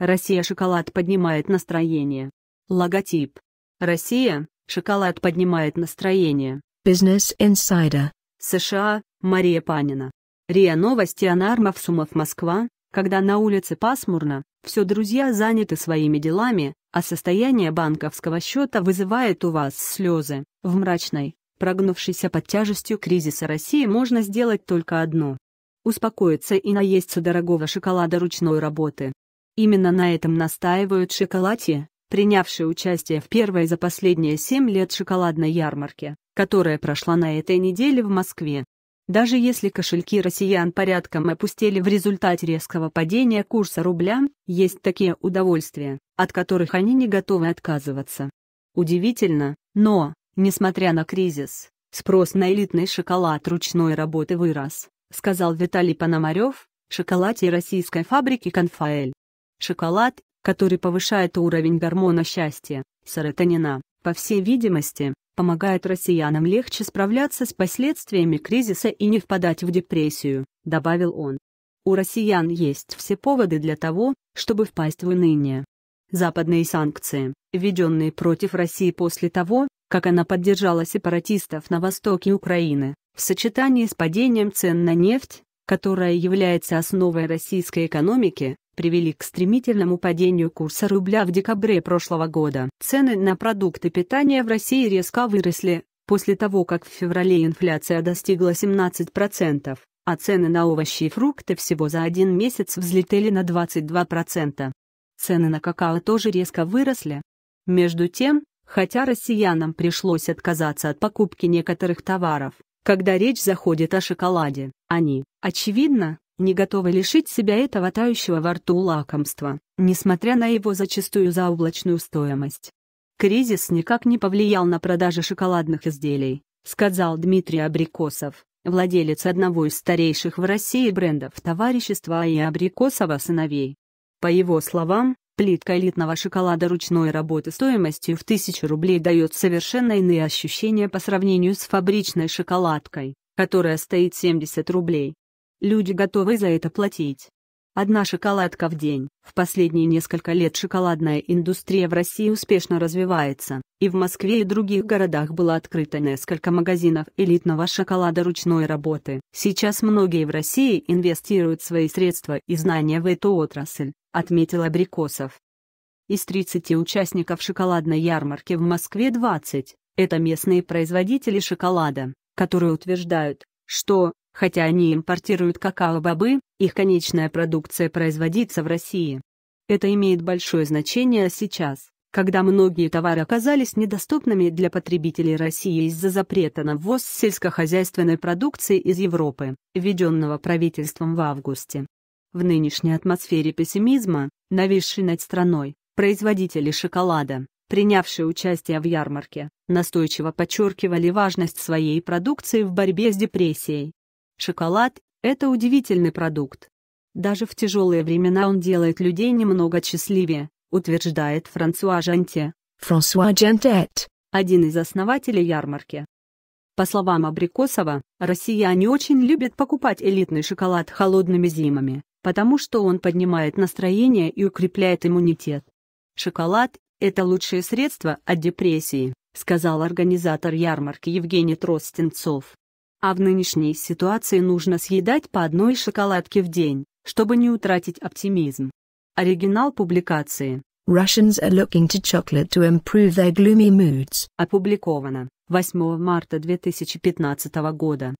Россия шоколад поднимает настроение. Логотип. Россия шоколад поднимает настроение. Business Insider. США. Мария Панина. РИА Новости Анар сумов Москва. Когда на улице пасмурно, все друзья заняты своими делами, а состояние банковского счета вызывает у вас слезы. В мрачной, прогнувшейся под тяжестью кризиса России можно сделать только одно. Успокоиться и наесться дорогого шоколада ручной работы. Именно на этом настаивают шоколадье, принявшие участие в первой за последние семь лет шоколадной ярмарке, которая прошла на этой неделе в Москве. Даже если кошельки россиян порядком опустили в результате резкого падения курса рубля, есть такие удовольствия, от которых они не готовы отказываться. Удивительно, но, несмотря на кризис, спрос на элитный шоколад ручной работы вырос, сказал Виталий Пономарев, шоколаде российской фабрики «Конфаэль». Шоколад, который повышает уровень гормона счастья, серотонина, по всей видимости, помогает россиянам легче справляться с последствиями кризиса и не впадать в депрессию, добавил он. У россиян есть все поводы для того, чтобы впасть в уныние. Западные санкции, введенные против России после того, как она поддержала сепаратистов на востоке Украины, в сочетании с падением цен на нефть, которая является основой российской экономики, привели к стремительному падению курса рубля в декабре прошлого года. Цены на продукты питания в России резко выросли, после того как в феврале инфляция достигла 17%, а цены на овощи и фрукты всего за один месяц взлетели на 22%. Цены на какао тоже резко выросли. Между тем, хотя россиянам пришлось отказаться от покупки некоторых товаров, когда речь заходит о шоколаде, они, очевидно, не готовы лишить себя этого тающего во рту лакомства, несмотря на его зачастую заоблачную стоимость. Кризис никак не повлиял на продажи шоколадных изделий, сказал Дмитрий Абрикосов, владелец одного из старейших в России брендов товарищества и Абрикосова сыновей. По его словам, плитка элитного шоколада ручной работы стоимостью в 1000 рублей дает совершенно иные ощущения по сравнению с фабричной шоколадкой, которая стоит 70 рублей. Люди готовы за это платить. Одна шоколадка в день. В последние несколько лет шоколадная индустрия в России успешно развивается, и в Москве и других городах было открыто несколько магазинов элитного шоколада ручной работы. Сейчас многие в России инвестируют свои средства и знания в эту отрасль, отметил Абрикосов. Из 30 участников шоколадной ярмарки в Москве 20 – это местные производители шоколада, которые утверждают, что Хотя они импортируют какао-бобы, их конечная продукция производится в России. Это имеет большое значение сейчас, когда многие товары оказались недоступными для потребителей России из-за запрета на ввоз сельскохозяйственной продукции из Европы, введенного правительством в августе. В нынешней атмосфере пессимизма, нависшей над страной, производители шоколада, принявшие участие в ярмарке, настойчиво подчеркивали важность своей продукции в борьбе с депрессией. Шоколад – это удивительный продукт. Даже в тяжелые времена он делает людей немного счастливее, утверждает Франсуа Жанте. Франсуа Жантет – один из основателей ярмарки. По словам Абрикосова, россияне очень любят покупать элитный шоколад холодными зимами, потому что он поднимает настроение и укрепляет иммунитет. Шоколад – это лучшее средство от депрессии, сказал организатор ярмарки Евгений Тростенцов. А в нынешней ситуации нужно съедать по одной шоколадке в день, чтобы не утратить оптимизм. Оригинал публикации. Russians are looking to chocolate to improve their gloomy moods. Опубликовано 8 марта 2015 года.